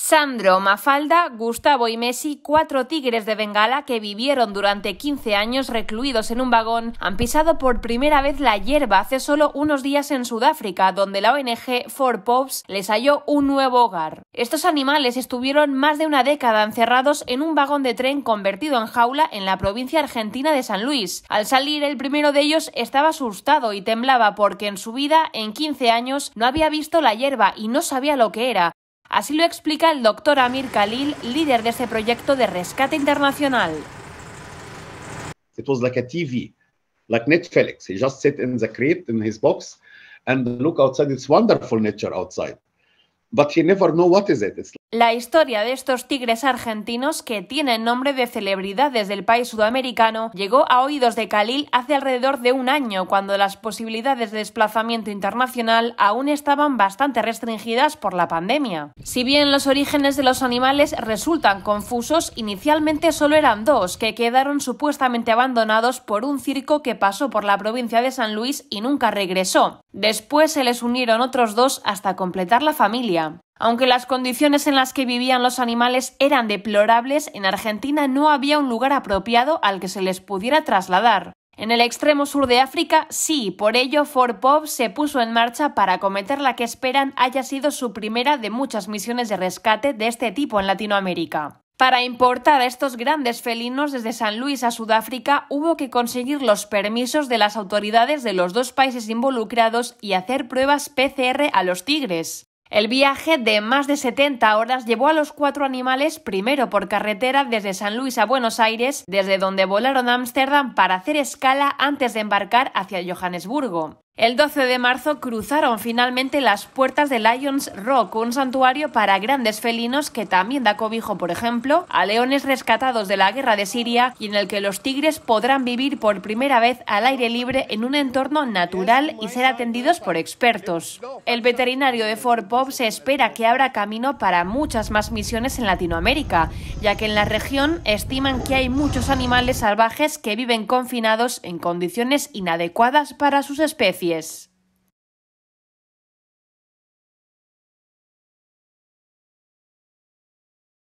Sandro, Mafalda, Gustavo y Messi, cuatro tigres de Bengala que vivieron durante 15 años recluidos en un vagón, han pisado por primera vez la hierba hace solo unos días en Sudáfrica, donde la ONG Four Pops les halló un nuevo hogar. Estos animales estuvieron más de una década encerrados en un vagón de tren convertido en jaula en la provincia argentina de San Luis. Al salir, el primero de ellos estaba asustado y temblaba porque en su vida, en 15 años, no había visto la hierba y no sabía lo que era. Así lo explica el doctor Amir Khalil, líder de este proyecto de rescate internacional. It was like a TV, like Netflix. He just sit in the crate in his box and look outside. It's wonderful nature outside. La historia de estos tigres argentinos, que tienen nombre de celebridades del país sudamericano, llegó a oídos de Khalil hace alrededor de un año, cuando las posibilidades de desplazamiento internacional aún estaban bastante restringidas por la pandemia. Si bien los orígenes de los animales resultan confusos, inicialmente solo eran dos, que quedaron supuestamente abandonados por un circo que pasó por la provincia de San Luis y nunca regresó. Después se les unieron otros dos hasta completar la familia. Aunque las condiciones en las que vivían los animales eran deplorables, en Argentina no había un lugar apropiado al que se les pudiera trasladar. En el extremo sur de África, sí, por ello Fort Pop se puso en marcha para acometer la que esperan haya sido su primera de muchas misiones de rescate de este tipo en Latinoamérica. Para importar a estos grandes felinos desde San Luis a Sudáfrica hubo que conseguir los permisos de las autoridades de los dos países involucrados y hacer pruebas PCR a los tigres. El viaje de más de 70 horas llevó a los cuatro animales primero por carretera desde San Luis a Buenos Aires, desde donde volaron a Ámsterdam para hacer escala antes de embarcar hacia Johannesburgo. El 12 de marzo cruzaron finalmente las puertas de Lions Rock, un santuario para grandes felinos que también da cobijo, por ejemplo, a leones rescatados de la guerra de Siria y en el que los tigres podrán vivir por primera vez al aire libre en un entorno natural y ser atendidos por expertos. El veterinario de Fort Pop se espera que abra camino para muchas más misiones en Latinoamérica, ya que en la región estiman que hay muchos animales salvajes que viven confinados en condiciones inadecuadas para sus especies. Yes.